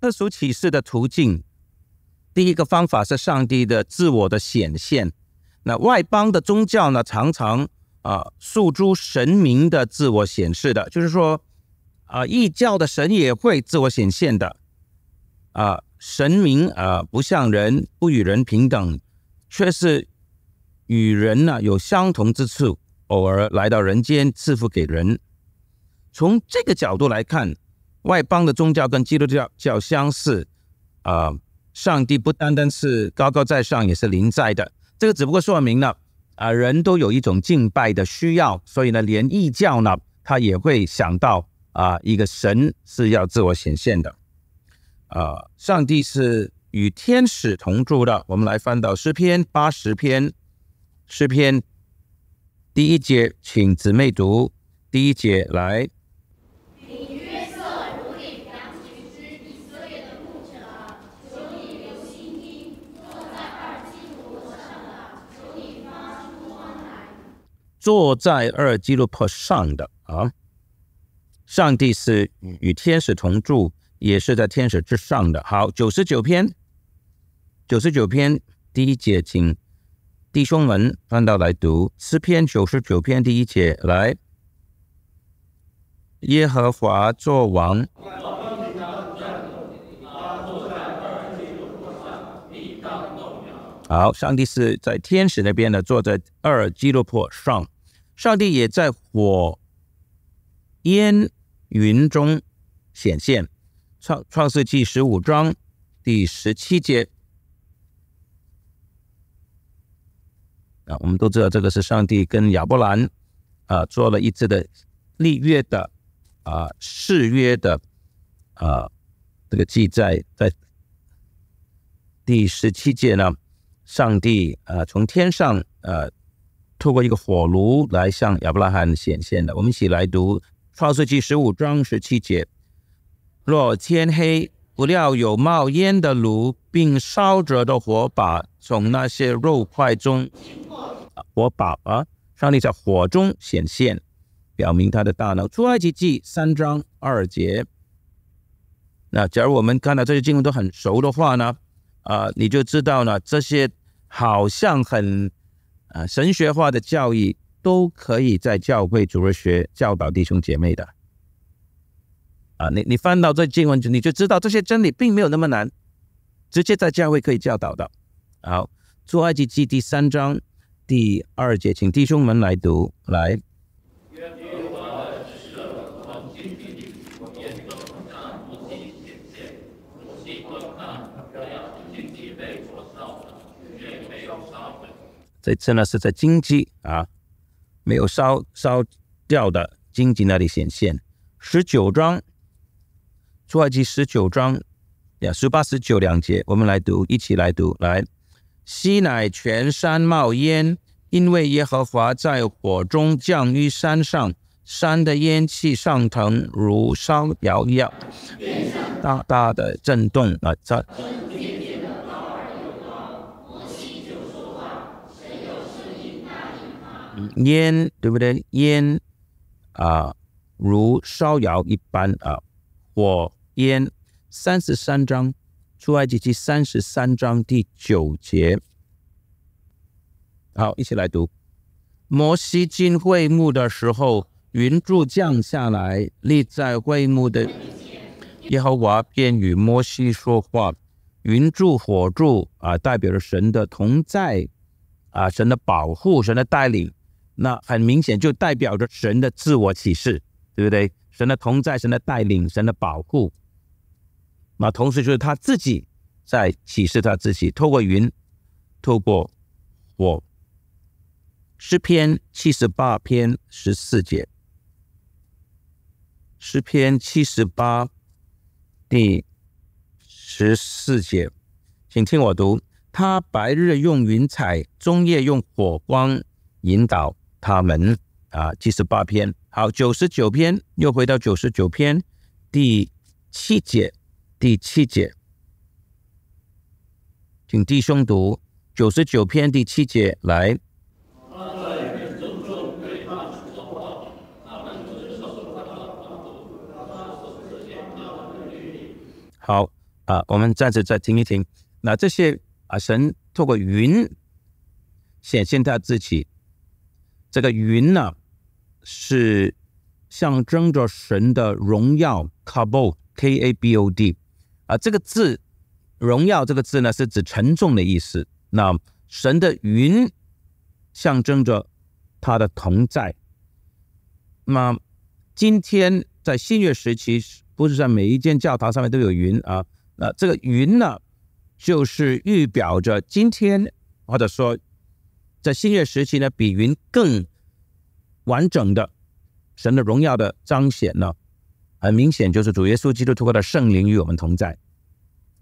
特殊启示的途径，第一个方法是上帝的自我的显现。那外邦的宗教呢，常常啊诉诸神明的自我显示的，就是说啊异教的神也会自我显现的。啊，神明啊不像人，不与人平等，却是与人呢有相同之处，偶尔来到人间赐福给人。从这个角度来看。外邦的宗教跟基督教较相似，啊，上帝不单单是高高在上，也是临在的。这个只不过说明了啊，人都有一种敬拜的需要，所以呢，连异教呢，他也会想到啊，一个神是要自我显现的，啊，上帝是与天使同住的。我们来翻到诗篇八十篇，诗篇第一节，请姊妹读第一节来。坐在二基路坡上的啊，上帝是与天使同住，也是在天使之上的。好，九十九篇，九十九篇第一节经，弟兄们翻到来读诗篇九十九篇第一节来，耶和华作王。好，上帝是在天使那边呢，坐在二基洛坡上。上帝也在火烟云中显现，《创创世纪》十五章第十七节啊，我们都知道这个是上帝跟亚伯兰啊做了一次的立约的啊誓约的啊这个记载，在第十七节呢。上帝呃从天上呃透过一个火炉来向亚伯拉罕显现的。我们一起来读《创世纪》十五章十七节：“若天黑，不料有冒烟的炉，并烧着的火把从那些肉块中火把啊，上帝在火中显现，表明他的大能。《出埃及记》三章二节。那假如我们看到这些经文都很熟的话呢？啊，你就知道呢，这些。好像很，呃，神学化的教义，都可以在教会主儿学教导弟兄姐妹的，啊，你你翻到这经文你就知道这些真理并没有那么难，直接在教会可以教导的。好，出埃及记第三章第二节，请弟兄们来读，来。这次呢是在荆棘啊，没有烧烧掉的荆棘那里显现。十九章，出埃及十九章，呀十八十九两节，我们来读，一起来读，来。西乃全山冒烟，因为耶和华在火中降于山上，山的烟气上腾如烧窑一样，大大的震动啊！这。烟对不对？烟啊，如烧窑一般啊，火烟。三十三章出埃及记三十三章第九节，好，一起来读。摩西进会幕的时候，云柱降下来，立在会幕的耶和华便与摩西说话。云柱火柱啊，代表着神的同在啊，神的保护，神的带领。那很明显就代表着神的自我启示，对不对？神的同在，神的带领，神的保护。那同时就是他自己在启示他自己，透过云，透过火。诗篇七十八篇十四节，诗篇七十八第十四节，请听我读：他白日用云彩，中夜用火光引导。他们啊，七十八篇好，九十九篇又回到九十九篇第七节，第七节，请弟兄读九十九篇第七节来。好啊，我们暂时再听一听。那这些啊，神透过云显现他自己。这个云呢，是象征着神的荣耀 k a b o k a b o d 啊，这个字，荣耀这个字呢，是指沉重的意思。那神的云，象征着他的同在。那今天在新月时期，不是在每一间教堂上面都有云啊。那这个云呢，就是预表着今天，或者说。在新月时期呢，比云更完整的神的荣耀的彰显呢，很明显就是主耶稣基督突过的圣灵与我们同在。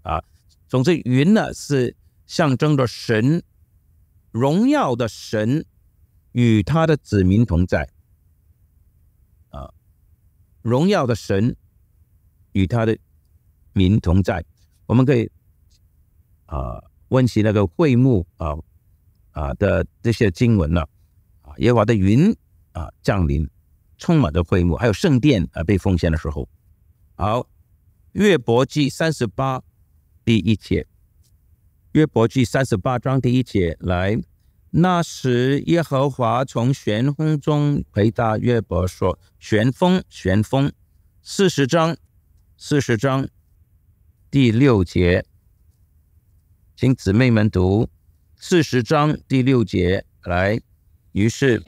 啊，总之云呢是象征着神荣耀的神与他的子民同在。啊，荣耀的神与他的民同在。我们可以啊，问起那个会幕啊。啊的这些经文呢，啊，耶和华的云啊降临，充满着灰幕，还有圣殿啊被奉献的时候。好，约伯记三十八第一节，约伯记三十八章第一节来，那时耶和华从旋风中回答约伯说：“旋风，旋风，四十章，四十章第六节，请姊妹们读。”四十章第六节来，于是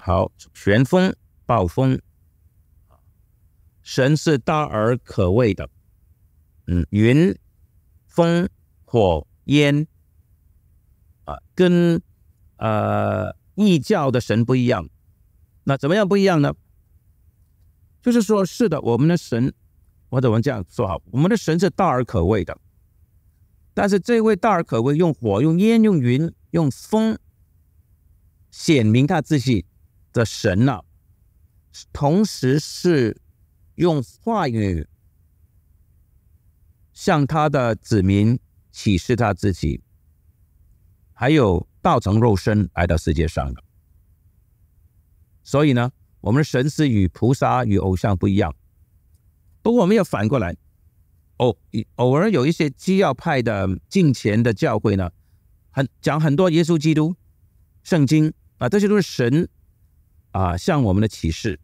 好，旋风、暴风，神是大而可畏的。嗯，云、风、火、烟啊，跟呃异教的神不一样。那怎么样不一样呢？就是说，是的，我们的神，或者我们这样说？好，我们的神是大而可畏的。但是这位大而可畏，用火、用烟、用云、用风，显明他自己，的神呢，同时是用话语向他的子民启示他自己，还有道成肉身来到世界上的。所以呢，我们的神是与菩萨与偶像不一样，不过我们要反过来。偶偶尔有一些基要派的近前的教会呢，很讲很多耶稣基督、圣经啊，这些都是神啊向我们的启示。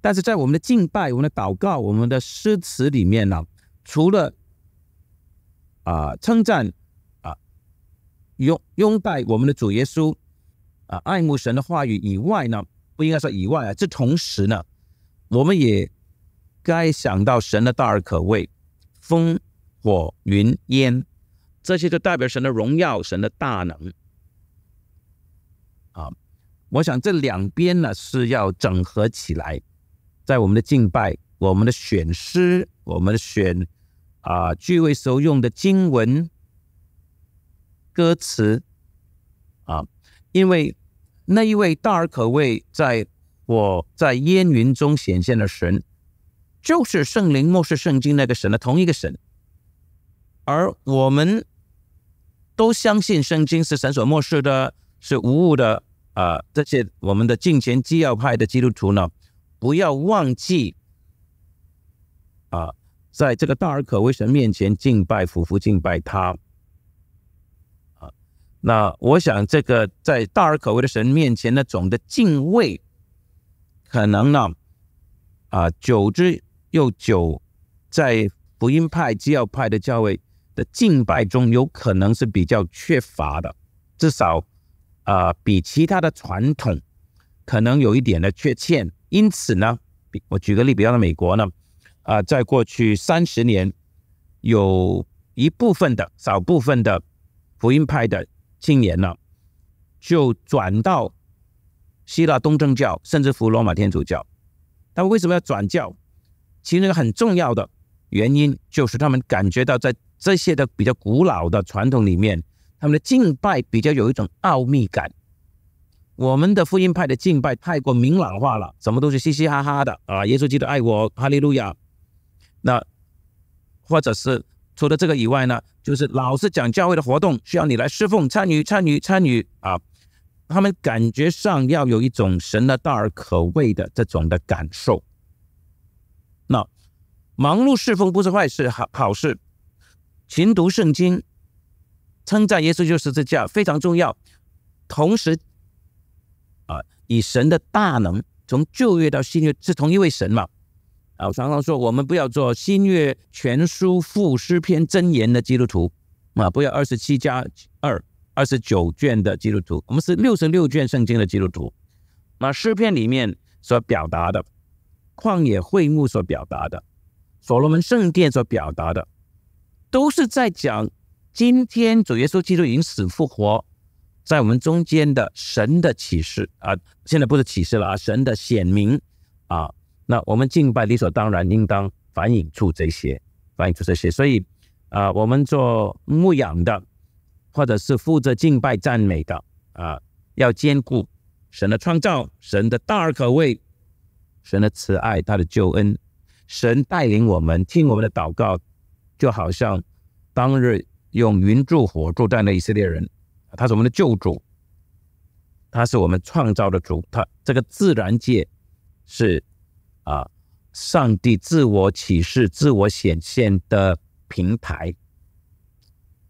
但是在我们的敬拜、我们的祷告、我们的诗词里面呢，除了啊称赞啊拥拥戴我们的主耶稣啊爱慕神的话语以外呢，不应该说以外啊，这同时呢，我们也该想到神的大而可畏。风、火、云、烟，这些就代表神的荣耀、神的大能。啊，我想这两边呢是要整合起来，在我们的敬拜、我们的选诗、我们选啊聚会时候用的经文、歌词啊，因为那一位大而可畏，在我在烟云中显现的神。就是圣灵末世圣经那个神的同一个神，而我们都相信圣经是神所漠视的，是无误的。啊，这些我们的敬前基要派的基督徒呢，不要忘记，啊，在这个大而可畏神面前敬拜，俯伏敬拜他。啊，那我想这个在大而可畏的神面前的总的敬畏，可能呢，啊，久之。又久在福音派、基教派的教位的敬拜中，有可能是比较缺乏的，至少啊，比其他的传统可能有一点的缺陷。因此呢，比我举个例，比方说美国呢，啊，在过去三十年，有一部分的少部分的福音派的青年呢，就转到希腊东正教，甚至福罗马天主教。他们为什么要转教？其实一个很重要的原因，就是他们感觉到在这些的比较古老的传统里面，他们的敬拜比较有一种奥秘感。我们的福音派的敬拜太过明朗化了，什么都是嘻嘻哈哈的啊，耶稣基督爱我，哈利路亚。那或者是除了这个以外呢，就是老是讲教会的活动需要你来侍奉参与参与参与啊。他们感觉上要有一种神的大而可畏的这种的感受。忙碌侍奉不是坏事，好好事。勤读圣经，称赞耶稣就是这架非常重要。同时，啊，以神的大能，从旧约到新约是同一位神嘛？啊，常常说我们不要做新约全书、赋诗篇真言的基督徒啊，不要二十七加二二十九卷的基督徒，我们是六十六卷圣经的基督徒。那诗篇里面所表达的，旷野会幕所表达的。所罗门圣殿所表达的，都是在讲今天主耶稣基督已经死复活，在我们中间的神的启示啊，现在不是启示了啊，神的显明啊，那我们敬拜理所当然应当反映出这些，反映出这些，所以啊，我们做牧养的，或者是负责敬拜赞美的啊，要兼顾神的创造、神的大而可畏、神的慈爱、他的救恩。神带领我们听我们的祷告，就好像当日用云柱火柱带领以色列人。他是我们的救主，他是我们创造的主。他这个自然界是啊，上帝自我启示、自我显现的平台。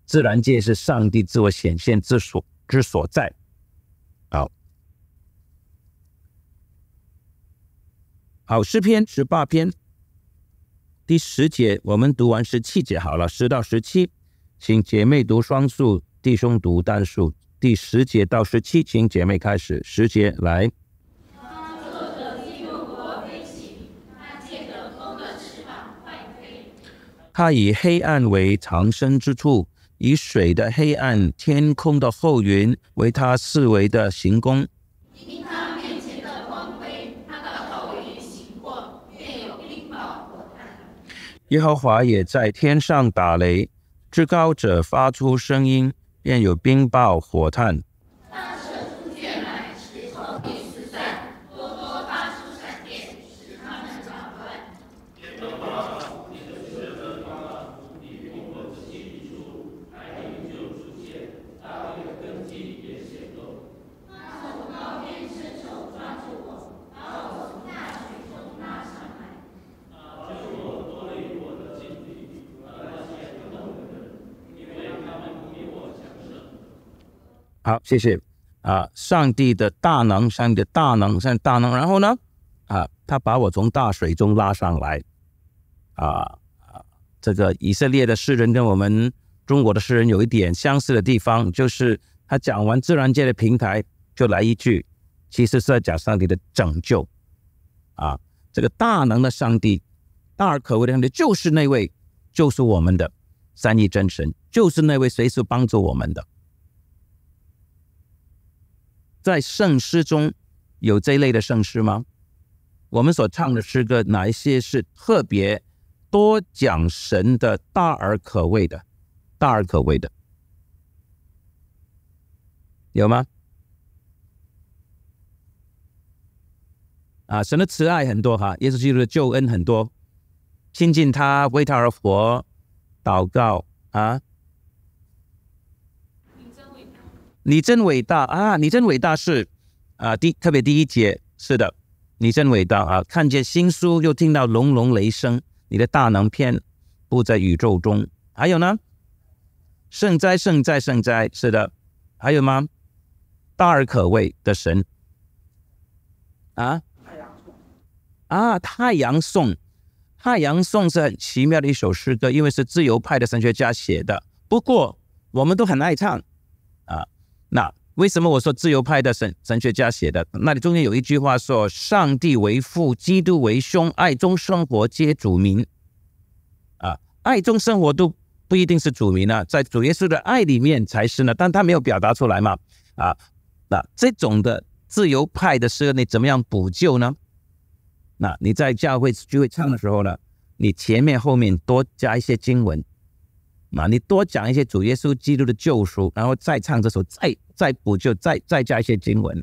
自然界是上帝自我显现之所之所在。好，好诗篇十八篇。第十节我们读完十七节好了，十到十七，请姐妹读双数，弟兄读单数。第十节到十七，请姐妹开始，十节来。他以黑暗为藏身之处，以水的黑暗、天空的厚云为他四围的行宫。耶和华也在天上打雷，至高者发出声音，便有冰雹、火炭。好，谢谢。啊，上帝的大能，上帝的大能，上帝大能。然后呢？啊，他把我从大水中拉上来。啊啊，这个以色列的诗人跟我们中国的诗人有一点相似的地方，就是他讲完自然界的平台，就来一句，其实是在讲上帝的拯救。啊，这个大能的上帝，大而可畏的上帝，就是那位，就是我们的三一真神，就是那位随时帮助我们的。在圣诗中有这一类的圣诗吗？我们所唱的诗歌哪一些是特别多讲神的、大而可畏的、大而可畏的？有吗？啊，神的慈爱很多哈，耶稣基督的救恩很多，亲近他、为他而活、祷告啊。你真伟大啊！你真伟大是啊，第特别第一节是的，你真伟大啊！看见新书，又听到隆隆雷声，你的大能篇布在宇宙中。还有呢？圣哉，圣哉，圣哉，是的。还有吗？大而可畏的神啊！太阳颂啊！太阳颂，太阳颂是很奇妙的一首诗歌，因为是自由派的神学家写的，不过我们都很爱唱。那为什么我说自由派的神神学家写的？那里中间有一句话说：“上帝为父，基督为兄，爱中生活皆主名。”啊，爱中生活都不一定是主名呢，在主耶稣的爱里面才是呢。但他没有表达出来嘛？啊，那这种的自由派的诗，你怎么样补救呢？那你在教会聚会唱的时候呢，你前面后面多加一些经文。啊，你多讲一些主耶稣基督的救赎，然后再唱这首，再再补救，再再加一些经文，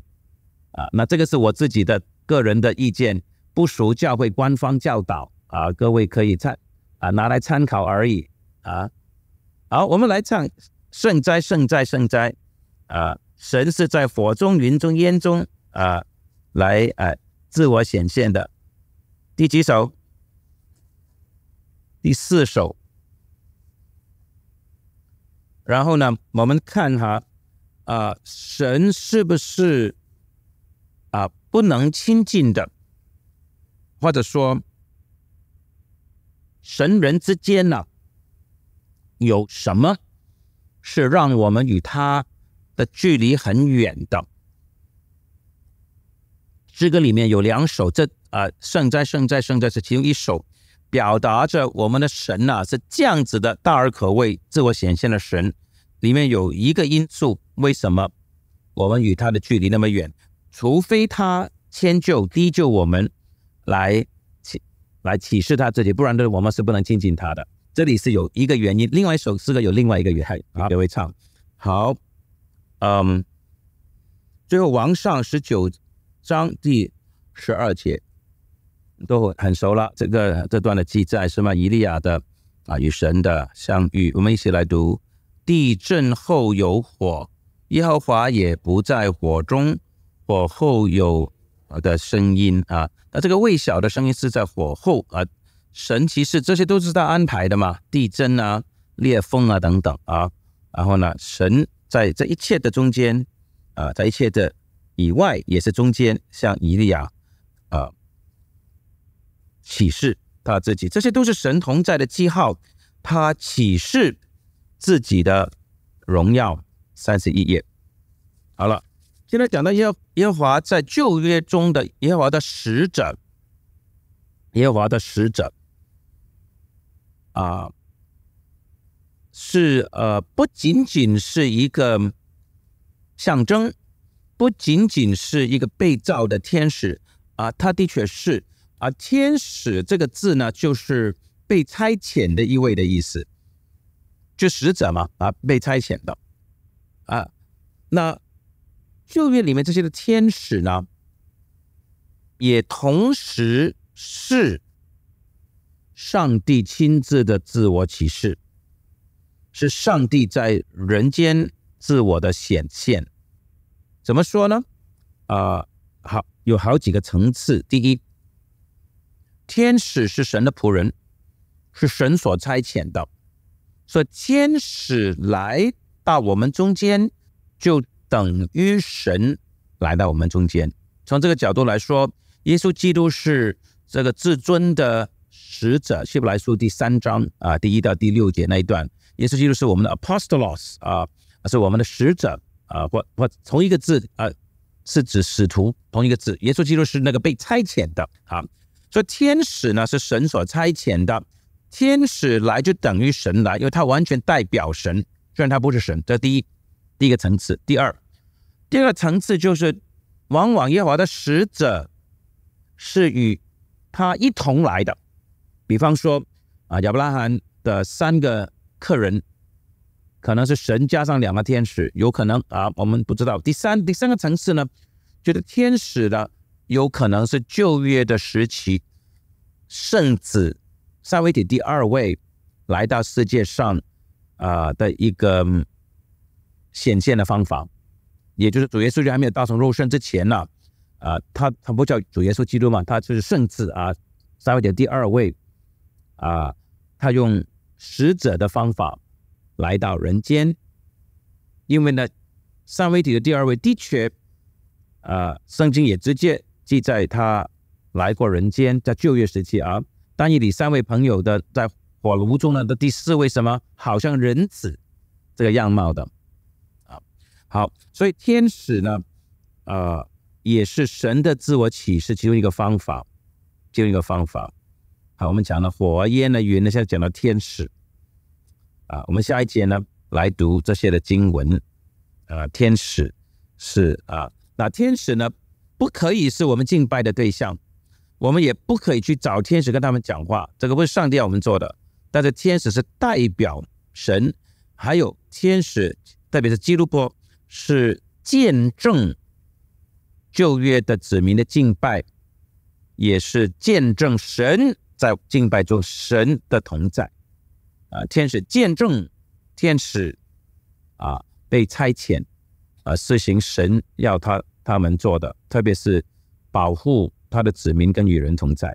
啊，那这个是我自己的个人的意见，不属教会官方教导，啊，各位可以参，啊，拿来参考而已，啊，好，我们来唱圣哉圣哉圣哉，啊，神是在火中云中烟中啊来啊自我显现的，第几首？第四首。然后呢，我们看哈，啊，神是不是啊不能亲近的？或者说，神人之间呢有什么是让我们与他的距离很远的？诗歌里面有两首，这啊，圣哉圣哉圣哉是其中一首。表达着我们的神呐是这样子的大而可畏、自我显现的神，里面有一个因素，为什么我们与他的距离那么远？除非他迁就、低就我们，来启 来启示他自己，不然的我们是不能亲近他的。这里是有一个原因，另外一首诗歌有另外一个原因。好，别会唱。好，嗯，最后王上十九章第十二节。都很熟了。这个这段的记载是嘛？以利亚的啊，与神的相遇。我们一起来读：地震后有火，耶和华也不在火中。火后有的声音啊，那这个微小的声音是在火后啊。神其实这些都是他安排的嘛？地震啊，裂缝啊等等啊，然后呢，神在这一切的中间啊，在一切的以外也是中间，像以利亚啊。启示他自己，这些都是神同在的记号。他启示自己的荣耀，三十一页。好了，现在讲到耶耶华在旧约中的耶华的使者，耶华的使者啊，是呃，不仅仅是一个象征，不仅仅是一个被造的天使啊，他的确是。啊，天使这个字呢，就是被差遣的意味的意思，就使者嘛，啊，被差遣的，啊，那旧约里面这些的天使呢，也同时是上帝亲自的自我启示，是上帝在人间自我的显现。怎么说呢？啊，好，有好几个层次，第一。天使是神的仆人，是神所差遣的，所以天使来到我们中间，就等于神来到我们中间。从这个角度来说，耶稣基督是这个至尊的使者。希伯来书第三章啊，第一到第六节那一段，耶稣基督是我们的 apostles 啊，是我们的使者啊，或或同一个字啊，是指使徒同一个字。耶稣基督是那个被差遣的啊。说天使呢是神所差遣的，天使来就等于神来，因为他完全代表神，虽然他不是神，这第一，第一个层次。第二，第二个层次就是往往耶和华的使者是与他一同来的，比方说啊亚伯拉罕的三个客人可能是神加上两个天使，有可能啊我们不知道。第三，第三个层次呢，觉得天使的。有可能是旧约的时期，圣子三位一体第二位来到世界上啊的一个显现的方法，也就是主耶稣就还没有道成肉身之前呢，啊，他他不叫主耶稣基督嘛，他是圣子啊，三位一体第二位啊，他用使者的方法来到人间，因为呢，三位一体的第二位的确啊，圣经也直接。记在他来过人间，在旧约时期啊，但以理三位朋友的，在火炉中呢的第四位什么，好像人子这个样貌的啊，好，所以天使呢，呃，也是神的自我启示其中一个方法，其中一个方法，好，我们讲了火焰啊、云呢，现在讲到天使啊，我们下一节呢来读这些的经文，啊，天使是啊，那天使呢？不可以是我们敬拜的对象，我们也不可以去找天使跟他们讲话，这个不是上帝要我们做的。但是天使是代表神，还有天使特别是基督，是见证旧约的子民的敬拜，也是见证神在敬拜中神的同在。啊，天使见证，天使啊被差遣，啊，施行神要他。他们做的，特别是保护他的子民跟与人同在。